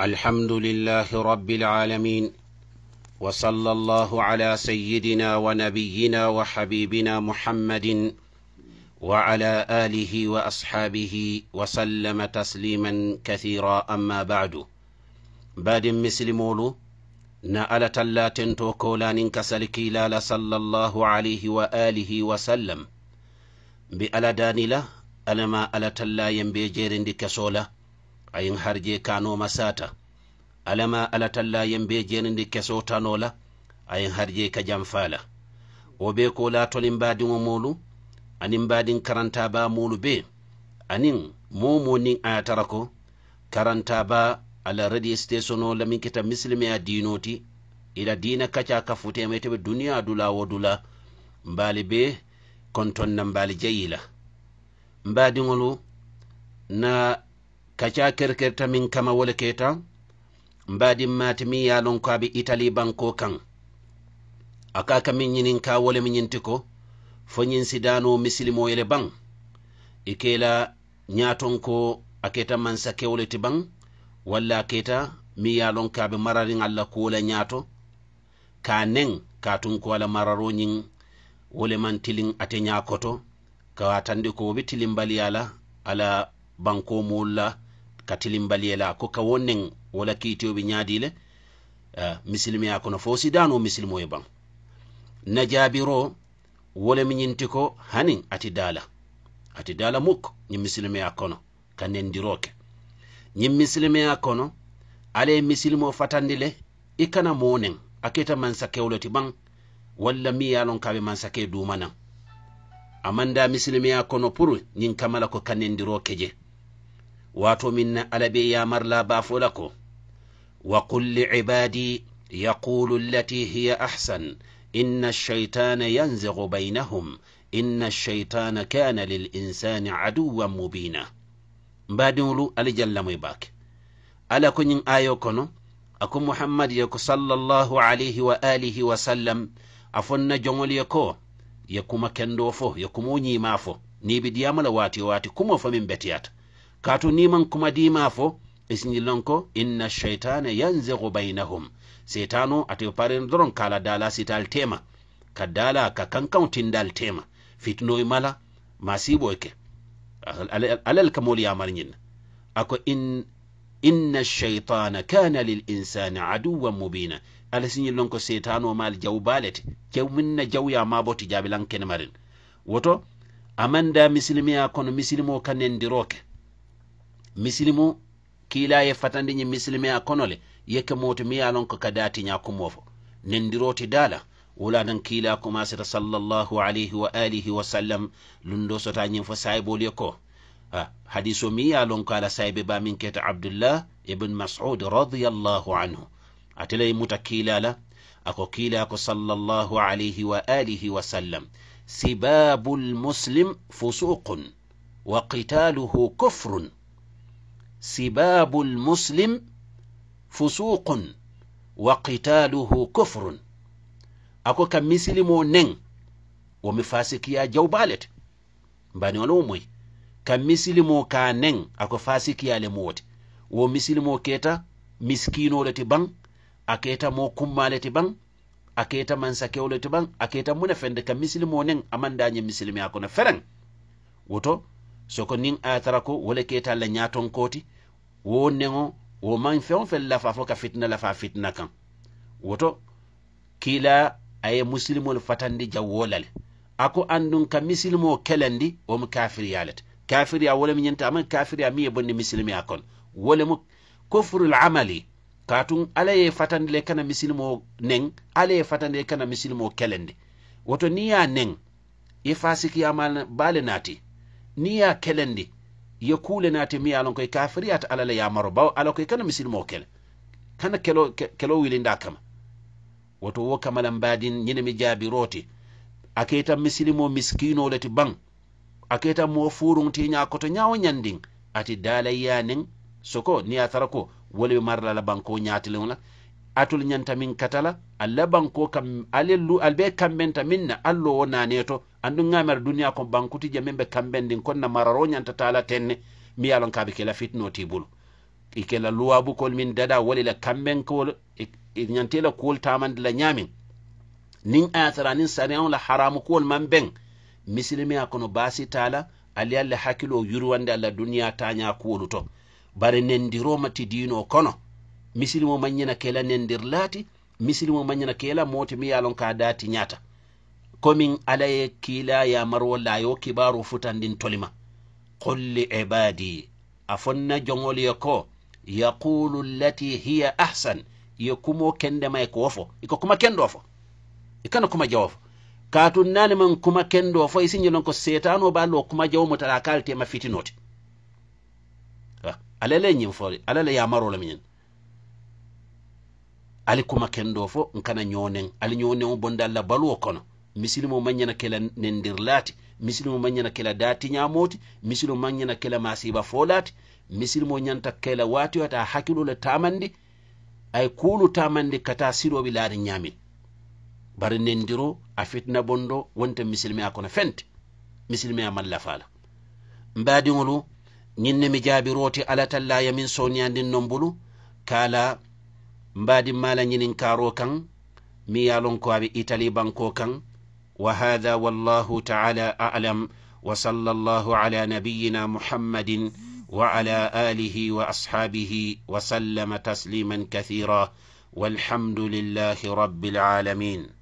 الحمد لله رب العالمين وصلى الله على سيدنا ونبينا وحبيبنا محمد وعلى آله وأصحابه وسلم تسليما كثيرا أما بعد بعد مسلمولو نألة لا تنتو كولان كسلكي لا صلى الله عليه وآله وسلم بألا دانلا ألما ألة لا ينبي جيرن دي كسوله ayin harje kanoma sata alama alatalla yembe jenidi keso tanola ayin harje ka jamfala wo be ko latolin badin o molu anin badin karantaba molu be anin momo nin ayatara ko karantaba ala radi station o lamin kita misilimi a dinoti ila dina kaca ka futema tebe duniya dula wo dula mbali be konton na mbali jeyila mbadiŋolu na kacakerkerta min kama wo le keta mbadin maati miŋ ye a lonko abe itali banko kaŋ a ka ka miŋ ñiniŋ ka wo mi ñinti ko fo ñiŋ sidano misilimo ye le i ke la ko a keta mansa kewo le ti baŋ walla a keta miŋ ye lonko abe ka marariŋ alla kuwo la ñaato ka a ka a ko a la mararo ñiŋ wo le maŋ ate ñaa ka a tandi ko wo be tilimbaliya la ala banko moolu la katilimbaliyela ko ka wonneŋ wala kiitiyo be ñaadi uh, eh, misilimeya kono fo sidano misilimo ye na jaabiro wo le miñinti ko haniŋ ati daala ati daala muk ñiŋ misilimeya kono ka nendiro ke misilimeya kono ala misilimo fatandi le i kana moo a keta mansakewo le ti baŋ walla mi ya a loŋ mansake duuma naŋ a maŋ misilimeya kono puru ñiŋ kamala ko ka nendiro ke je watu minna alabeya marla bafola ko wa qul li ibadi yaqulu allati hiya ahsan inna ash-shaytana yanzighu bainahum inna ash-shaytana kana lil insani aduwwan mubina mbadiŋolu ali jallamoy baake ala ko ñiŋ ayo kono ako muhammad ye sallallahu alayhi wa alihi wa sallam a fonna yako yakuma ko ye kuma kendo fo ye kumo ñima ni bidiyamala wati wati kuma kumo fo min betiyata katuniman kuma dima fo isiñillon ko inna shaitana yanzigu bainahum setano ate parin doron kala dala sital tema ka ka kankan tindal tema fitinoy mala masibo ke alal kamol yamal ñinna ako in inna shaitana kana lil insani aduwan mubina ala siñillon setano mal jaw balete kew minna jawya maboti jabilan kenemarin woto amanda misilimiya kono misilimo kanendiroke misilimu kiila ye fatandiñi misilimeya konole le yeke mooto mi ye lon ko kadatiña kumo fo nendiroti dala wulanan kiila commenceta sallallahu alayhi wa alihi wasallam lundo sota ñin fo sayibolu ye ko ah, hadiso mi ye lon ko ala sayibe ba min keta abdullah ibn masud radiallahu anhu atela muta kiila la ako kiila ko sallallahu alayhi wa alihi wasallam sallam sibabu lmuslim fusuqun wa qitaluhu kufrun sibabu lmuslim fusuqun wa qitaluhu kufrun ako kam misilimo nen womi fasikiya jawbalet mbaniwolowo moy kam misilimo ka nen ako fasikiyale muwote wo misilimo keta miskinole ti ban a keta mo kummale ti ban a keta mansakewole ti ban a keta mune fende kam misilimo nen amandañe misilimi akono fereŋ woto soko nin ayatara ko wole keta la ñaton wo neŋo wo man feŋ feŋ lafa fo ka fitina lafa fitina kaŋ woto kila a ye musilimolu fatandi jawo la le a ko andun ka misilimo kelendi wo mu kafiriya le te kafiriya wo le mu ñinta amaŋ kafiriya miŋ ye bondi misilimiya kono wo le mu kofurul amali kaatuŋ alla ye fatandi le kana misilimo neŋ alla ye fatandi le kana misilimo kelendi woto niŋ ye a neŋ i fasikiyamala baa le naati niŋ ye a kelendi ye kule naate mi ye a lon ko i kafiriyata alla le yamaro bawo ala ko kana misilimoo kele kana kelo, kelo wilinda kama woto wo kamalan badin ñine mi jaabiroo ti a misilimo miskinoo le ti baŋ a keta ti ñaa koto ñaawo ñandiŋ ati daalayya niŋ soko niŋ ye a tara ko wo le be marala la bankoo ñaatiliŋo la atul ñanta miŋ katala alla bankoo kam ale lu al be kambenta miŋ na alloo wo naanee to andu ŋamera duniya kon bankuti jame be kambendin kon na mararo ñanta tala tenne mi ye lon kabe ke la fitino ti bulu i ke la kol min dada wali la kamben kol i ñante la kuwol tamandi la ñamin niŋ a ye tara sariyaŋo la haramu kuwol maŋ beŋ misilimeya kono baasi tala ali alla le hakkilo yurwandi alla duniya taña kuwolu to bari nendiro ma ti dino kono misilimo maŋ ñena ke la nendir laati misilimo maŋ ñena ke la mooti mi ye lon ka daa tiñata komin ala ye kiila yamaro la a yo kibaro futandin tolima qul li ibadi a fonna joŋol ye ko yaqulu llati hiya ahsan ye kumo kendema ko fo iko kuma kendo fo i kana kuma jawo fo katun naani man kuma kendo fo i lon ko setano ba lo kuma jawo mo tala kal tema fitinoti ala le ñin fo ala le yamaro la miñin ali kuma kendo fo nkana ñonen ali ñonen bonda alla baluwo kono misilimo mañana kela nendirlaati misilimo mañana kela daatiñamooti misilimo mañana kela masiba folaati misilimo ñanta kela waati o ata hakkilo tamandi ay kuulu tamandi kata siroɓe laari ñaamin bari nendiro a fitna bondo wonta misilime a fente misilime a mallafala mbaadiŋolu ñiŋ ne mi jaabiroti alla talla ye miŋ kala mbaadin mala ñinin kaaro kaŋ mi ye lon ko a be itali banko kan وهذا والله تعالى اعلم وصلى الله على نبينا محمد وعلى اله واصحابه وسلم تسليما كثيرا والحمد لله رب العالمين